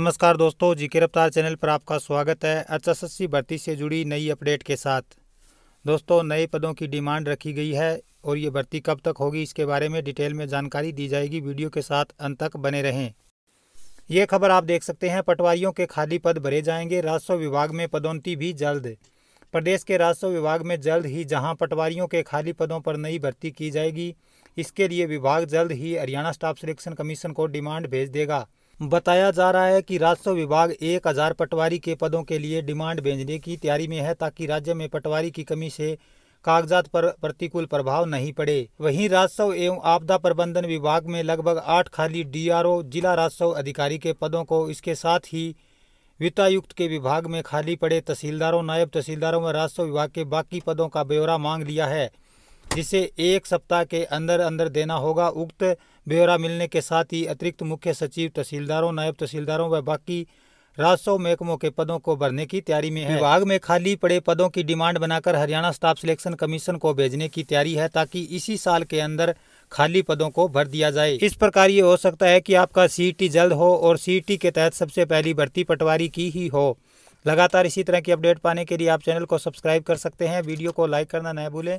नमस्कार दोस्तों जी के रफ्तार चैनल पर आपका स्वागत है एचएसएससी भर्ती से जुड़ी नई अपडेट के साथ दोस्तों नए पदों की डिमांड रखी गई है और ये भर्ती कब तक होगी इसके बारे में डिटेल में जानकारी दी जाएगी वीडियो के साथ अंत तक बने रहें ये खबर आप देख सकते हैं पटवारियों के खाली पद भरे जाएंगे राजस्व विभाग में पदोन्नति भी जल्द प्रदेश के राजस्व विभाग में जल्द ही जहां पटवारियों के खाली पदों पर नई भर्ती की जाएगी इसके लिए विभाग जल्द ही हरियाणा स्टाफ सिलेक्शन कमीशन को डिमांड भेज देगा बताया जा रहा है कि राजस्व विभाग एक हजार पटवारी के पदों के लिए डिमांड भेजने की तैयारी में है ताकि राज्य में पटवारी की कमी से कागजात पर प्रतिकूल प्रभाव नहीं पड़े वहीं राजस्व एवं आपदा प्रबंधन विभाग में लगभग आठ खाली डीआरओ जिला राजस्व अधिकारी के पदों को इसके साथ ही वित्तायुक्त के विभाग में खाली पड़े तहसीलदारों नायब तहसीलदारों व राजस्व विभाग के बाकी पदों का ब्यौरा मांग लिया है जिसे एक सप्ताह के अंदर अंदर देना होगा उक्त ब्यौरा मिलने के साथ ही अतिरिक्त मुख्य सचिव तहसीलदारों नायब तहसीलदारों व बाकी राजस्व महकमों के पदों को भरने की तैयारी में है विभाग में खाली पड़े पदों की डिमांड बनाकर हरियाणा स्टाफ सिलेक्शन कमीशन को भेजने की तैयारी है ताकि इसी साल के अंदर खाली पदों को भर दिया जाए इस प्रकार ये हो सकता है कि आपका सीईटी जल्द हो और सीईटी के तहत सबसे पहली भर्ती पटवारी की ही हो लगातार इसी तरह की अपडेट पाने के लिए आप चैनल को सब्सक्राइब कर सकते हैं वीडियो को लाइक करना न भूलें